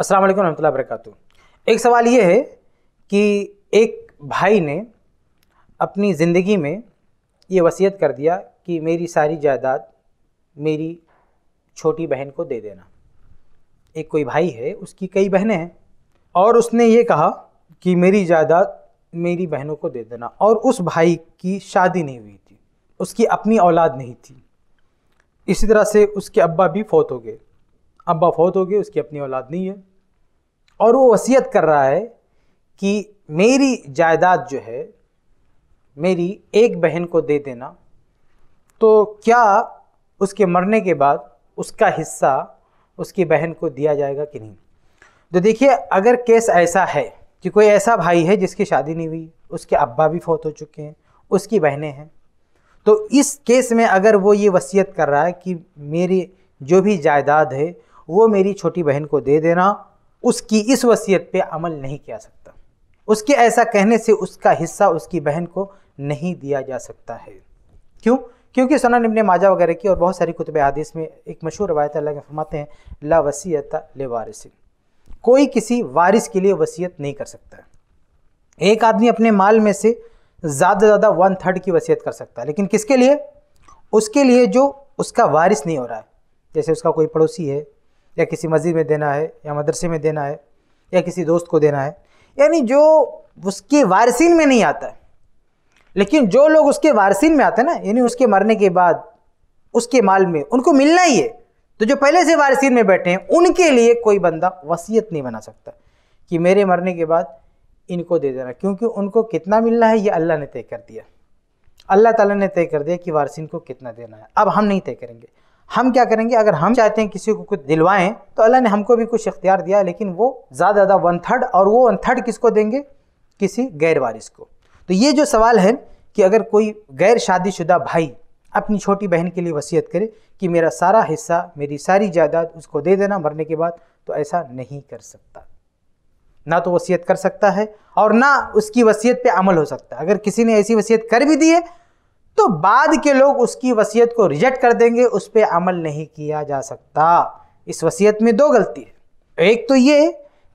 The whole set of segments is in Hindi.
अस्सलाम वालेकुम रहमतुल्लाहि वबरकातु एक सवाल ये है कि एक भाई ने अपनी ज़िंदगी में ये वसीयत कर दिया कि मेरी सारी जायदाद मेरी छोटी बहन को दे देना एक कोई भाई है उसकी कई बहनें हैं और उसने ये कहा कि मेरी जायदाद मेरी बहनों को दे देना और उस भाई की शादी नहीं हुई थी उसकी अपनी औलाद नहीं थी इसी तरह से उसके अब्बा भी फौत हो गए अब्बा फौत हो गए उसकी अपनी औलाद नहीं है और वो वसीयत कर रहा है कि मेरी जायदाद जो है मेरी एक बहन को दे देना तो क्या उसके मरने के बाद उसका हिस्सा उसकी बहन को दिया जाएगा कि नहीं तो देखिए अगर केस ऐसा है कि कोई ऐसा भाई है जिसकी शादी नहीं हुई उसके अब्बा भी फौत हो चुके हैं उसकी बहनें हैं तो इस केस में अगर वो ये वसीयत कर रहा है कि मेरी जो भी जायदाद है वो मेरी छोटी बहन को दे देना उसकी इस वसीयत पे अमल नहीं किया सकता उसके ऐसा कहने से उसका हिस्सा उसकी बहन को नहीं दिया जा सकता है क्यों क्योंकि सोना निम्न माजा वगैरह की और बहुत सारी कुतब हदीस में एक मशहूर रवायत अल्लाह के फरमाते हैं ला वसीयत ले वारिसिन कोई किसी वारिस के लिए वसीयत नहीं कर सकता एक आदमी अपने माल में से ज़्यादा से ज़्यादा वन थर्ड की वसीयत कर सकता है लेकिन किसके लिए उसके लिए जो उसका वारिस नहीं हो रहा है जैसे उसका कोई पड़ोसी है या किसी मस्जिद में देना है या मदरसे में देना है या किसी दोस्त को देना है यानी जो उसके वारसिन में नहीं आता है लेकिन जो लोग उसके वारसिन में आते हैं ना यानी उसके मरने के बाद उसके माल में उनको मिलना ही है तो जो पहले से वारसिन में बैठे हैं उनके लिए कोई बंदा वसीयत नहीं बना सकता कि मेरे मरने के बाद इनको दे देना क्योंकि उनको कितना मिलना है ये अल्लाह ने तय कर दिया अल्लाह ताला ने तय कर दिया कि वारसिन को कितना देना है अब हम नहीं तय करेंगे हम क्या करेंगे अगर हम चाहते हैं किसी को कुछ दिलवाएं तो अल्लाह ने हमको भी कुछ इख्तियार दिया लेकिन वो ज़्यादा ज़्यादा वन थर्ड और वो वन थर्ड किसको देंगे किसी गैर वारिस को तो ये जो सवाल है कि अगर कोई गैर शादीशुदा भाई अपनी छोटी बहन के लिए वसीयत करे कि मेरा सारा हिस्सा मेरी सारी जायदाद उसको दे देना मरने के बाद तो ऐसा नहीं कर सकता ना तो वसीयत कर सकता है और ना उसकी वसीयत पे अमल हो सकता है अगर किसी ने ऐसी वसीयत कर भी दी है तो बाद के लोग उसकी वसीयत को रिजेक्ट कर देंगे उस पर अमल नहीं किया जा सकता इस वसीयत में दो गलती है एक तो ये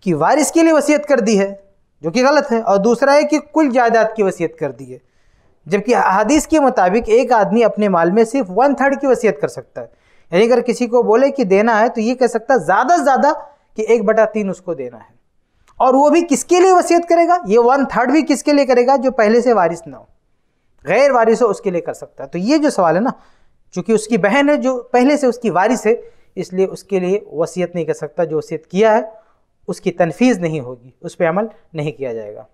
कि वारिस के लिए वसीयत कर दी है जो कि गलत है और दूसरा है कि कुल जायदाद की वसीयत कर दी है जबकि हदीस के मुताबिक एक आदमी अपने माल में सिर्फ वन थर्ड की वसीयत कर सकता है यानी अगर किसी को बोले कि देना है तो ये कह सकता है ज़्यादा से ज़्यादा कि एक बटा तीन उसको देना है और वो भी किसके लिए वसीयत करेगा ये वन थर्ड भी किसके लिए करेगा जो पहले से वारिस ना हो गैर वारिस हो उसके लिए कर सकता है तो ये जो सवाल है ना चूँकि उसकी बहन है जो पहले से उसकी वारिस है इसलिए उसके लिए वसीयत नहीं कर सकता जो वसीयत किया है उसकी तनफीज़ नहीं होगी उस पर अमल नहीं किया जाएगा